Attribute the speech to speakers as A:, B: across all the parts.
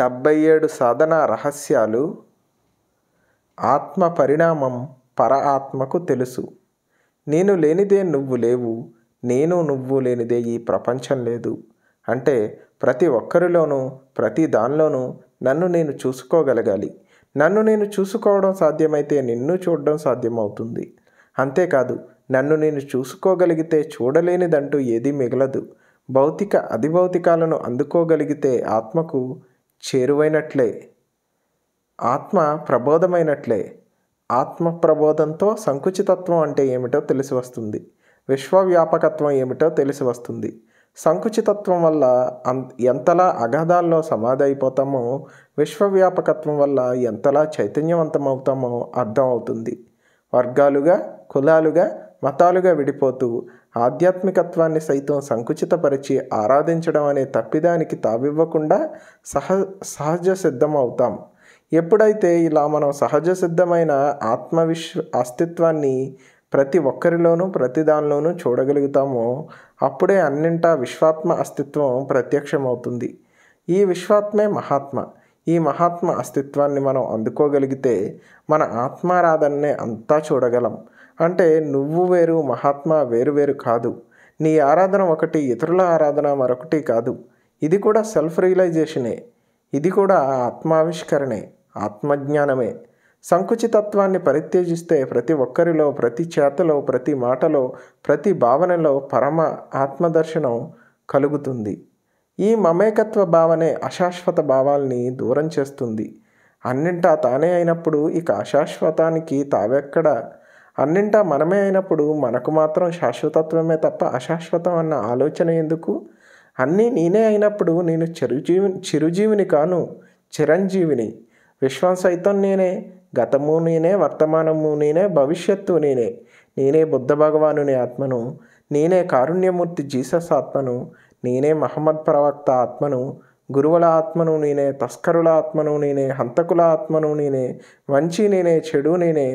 A: డెబ్బై ఏడు సాధనా రహస్యాలు ఆత్మ పరిణామం పర ఆత్మకు తెలుసు నేను లేనిదే నువ్వు లేవు నేను నువ్వు లేనిదే ఈ ప్రపంచం లేదు అంటే ప్రతి ఒక్కరిలోనూ ప్రతి దానిలోనూ నన్ను నేను చూసుకోగలగాలి నన్ను నేను చూసుకోవడం సాధ్యమైతే నిన్ను చూడడం సాధ్యమవుతుంది అంతేకాదు నన్ను నేను చూసుకోగలిగితే చూడలేనిదంటూ ఏదీ మిగలదు భౌతిక అధిభౌతికాలను అందుకోగలిగితే ఆత్మకు చేరువైనట్లే ఆత్మ ప్రబోధమైనట్లే ఆత్మ ప్రబోధంతో సంకుచితత్వం అంటే ఏమిటో తెలిసి వస్తుంది విశ్వవ్యాపకత్వం ఏమిటో తెలిసి వస్తుంది సంకుచితత్వం వల్ల ఎంతలా అగాధాల్లో సమాధి అయిపోతామో విశ్వవ్యాపకత్వం వల్ల ఎంతలా చైతన్యవంతమవుతామో అర్థం అవుతుంది వర్గాలుగా కులాలుగా మతాలుగా విడిపోతూ ఆధ్యాత్మికత్వాన్ని సైతం సంకుచితపరిచి ఆరాధించడం అనే తప్పిదానికి తావివ్వకుండా సహ సహజ సిద్ధం అవుతాం ఎప్పుడైతే ఇలా మనం సహజ సిద్ధమైన ఆత్మవిశ్వ అస్తిత్వాన్ని ప్రతి ఒక్కరిలోనూ ప్రతి దానిలోనూ చూడగలుగుతామో అప్పుడే అన్నింటా విశ్వాత్మ అస్తిత్వం ప్రత్యక్షమవుతుంది ఈ విశ్వాత్మే మహాత్మ ఈ మహాత్మ అస్తిత్వాన్ని మనం అందుకోగలిగితే మన ఆత్మారాధనే అంతా చూడగలం అంటే నువ్వు వేరు మహాత్మా వేరు వేరు కాదు నీ ఆరాధన ఒకటి ఇతరుల ఆరాధన మరొకటి కాదు ఇది కూడా సెల్ఫ్ రియలైజేషనే ఇది కూడా ఆత్మావిష్కరణే ఆత్మజ్ఞానమే సంకుచితత్వాన్ని పరిత్యజిస్తే ప్రతి ఒక్కరిలో ప్రతి చేతలో ప్రతి మాటలో ప్రతి భావనలో పరమ ఆత్మదర్శనం కలుగుతుంది ఈ మమేకత్వ భావనే అశాశ్వత భావాల్ని దూరం చేస్తుంది అన్నింటా తానే అయినప్పుడు ఇక అశాశ్వతానికి తావెక్కడ అన్నింటా మనమే అయినప్పుడు మనకు మాత్రం శాశ్వతత్వమే తప్ప అశాశ్వతం అన్న ఆలోచన ఎందుకు అన్నీ నేనే అయినప్పుడు నేను చిరుజీవి చిరుజీవిని కాను చిరంజీవిని విశ్వం సైతం నేనే గతము నేనే వర్తమానము నేనే భవిష్యత్తు నేనే నేనే బుద్ధ భగవానుని ఆత్మను నేనే కారుణ్యమూర్తి జీసస్ ఆత్మను నేనే మహమ్మద్ ప్రవక్త ఆత్మను గురువుల ఆత్మను నేనే తస్కరుల ఆత్మను నేనే హంతకుల ఆత్మను నేనే మంచి నేనే చెడు నేనే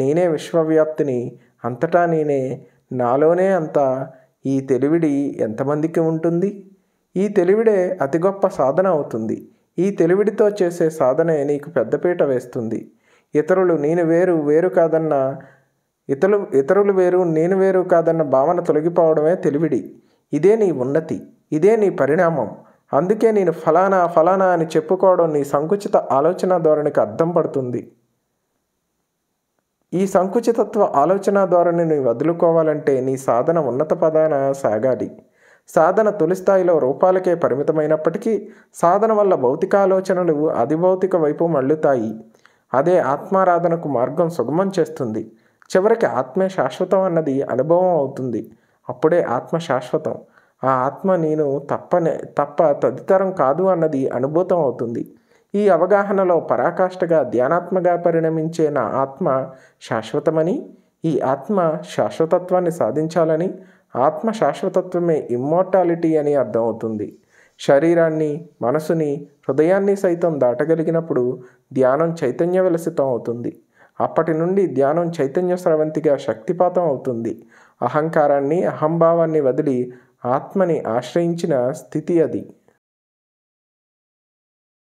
A: నేనే విశ్వవ్యాప్తిని అంతటా నేనే నాలోనే అంతా ఈ తెలివిడి ఎంతమందికి ఉంటుంది ఈ తెలివిడే అతి గొప్ప సాధన అవుతుంది ఈ తెలివిడితో చేసే సాధనే నీకు పెద్దపీట వేస్తుంది ఇతరులు నేను వేరు వేరు కాదన్న ఇతరులు ఇతరులు వేరు నేను వేరు కాదన్న భావన తొలగిపోవడమే తెలివిడి ఇదే నీ ఉన్నతి ఇదే నీ పరిణామం అందుకే నేను ఫలానా ఫలానా అని చెప్పుకోవడం నీ సంకుచిత ఆలోచన ధోరణికి అర్థం పడుతుంది ఈ సంకుచితత్వ ఆలోచన ద్వారా నేను వదులుకోవాలంటే నీ సాధన ఉన్నత పదాన సాగాలి సాధన తొలి స్థాయిలో రూపాలకే పరిమితమైనప్పటికీ సాధన వల్ల భౌతికాలోచనలు అధిభౌతిక వైపు మళ్ళుతాయి అదే ఆత్మారాధనకు మార్గం సుగమం చేస్తుంది చివరికి ఆత్మే శాశ్వతం అన్నది అనుభవం అవుతుంది అప్పుడే ఆత్మ శాశ్వతం ఆ ఆత్మ నేను తప్పనే తప్ప తదితరం కాదు అన్నది అనుభూతం అవుతుంది ఈ అవగాహనలో పరాకాష్ఠగా ధ్యానాత్మగా పరిణమించే నా ఆత్మ శాశ్వతమని ఈ ఆత్మ శాశ్వతత్వాన్ని సాధించాలని ఆత్మ శాశ్వతత్వమే ఇమ్మోర్టాలిటీ అని అర్థమవుతుంది శరీరాన్ని మనసుని హృదయాన్ని సైతం దాటగలిగినప్పుడు ధ్యానం చైతన్య విలసితం అవుతుంది అప్పటి నుండి ధ్యానం చైతన్య స్రవంతిగా శక్తిపాతం అవుతుంది అహంకారాన్ని అహంభావాన్ని వదిలి ఆత్మని ఆశ్రయించిన స్థితి అది